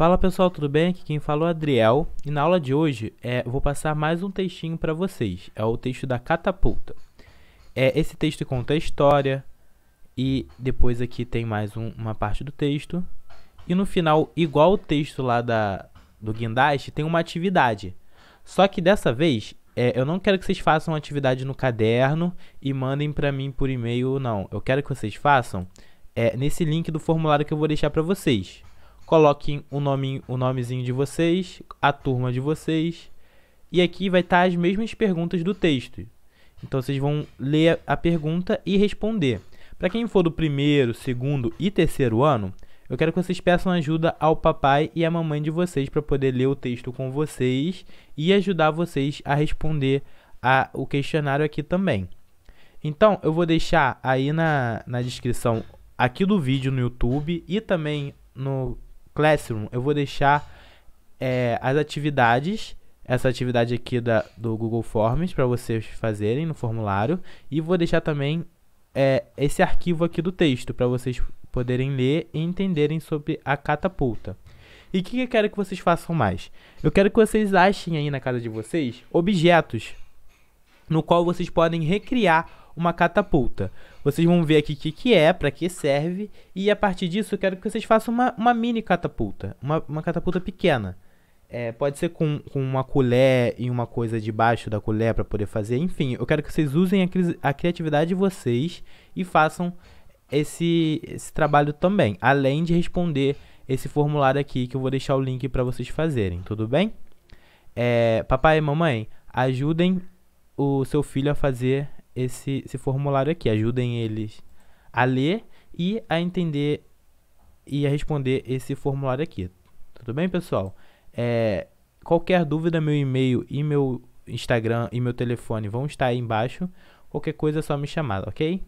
Fala pessoal, tudo bem? Aqui quem falou é Adriel e na aula de hoje é, vou passar mais um textinho para vocês. É o texto da catapulta. É, esse texto conta a história e depois aqui tem mais um, uma parte do texto. E no final, igual o texto lá da, do guindaste, tem uma atividade. Só que dessa vez é, eu não quero que vocês façam atividade no caderno e mandem para mim por e-mail, não. Eu quero que vocês façam é, nesse link do formulário que eu vou deixar para vocês. Coloquem o, nome, o nomezinho de vocês, a turma de vocês. E aqui vai estar tá as mesmas perguntas do texto. Então vocês vão ler a pergunta e responder. Para quem for do primeiro, segundo e terceiro ano, eu quero que vocês peçam ajuda ao papai e à mamãe de vocês para poder ler o texto com vocês e ajudar vocês a responder a, o questionário aqui também. Então, eu vou deixar aí na, na descrição aqui do vídeo no YouTube e também no Classroom, eu vou deixar é, as atividades, essa atividade aqui da, do Google Forms para vocês fazerem no formulário. E vou deixar também é, esse arquivo aqui do texto para vocês poderem ler e entenderem sobre a catapulta. E o que eu quero que vocês façam mais? Eu quero que vocês achem aí na casa de vocês objetos no qual vocês podem recriar uma catapulta. Vocês vão ver aqui o que, que é, para que serve, e a partir disso eu quero que vocês façam uma, uma mini catapulta, uma, uma catapulta pequena. É, pode ser com, com uma colher e uma coisa debaixo da colher para poder fazer. Enfim, eu quero que vocês usem a, cri a criatividade de vocês e façam esse, esse trabalho também. Além de responder esse formulário aqui que eu vou deixar o link para vocês fazerem, tudo bem? É, papai e mamãe, ajudem o seu filho a fazer esse, esse formulário aqui. Ajudem eles a ler e a entender e a responder esse formulário aqui. Tudo bem, pessoal? É, qualquer dúvida, meu e-mail e meu Instagram e meu telefone vão estar aí embaixo. Qualquer coisa é só me chamar, ok?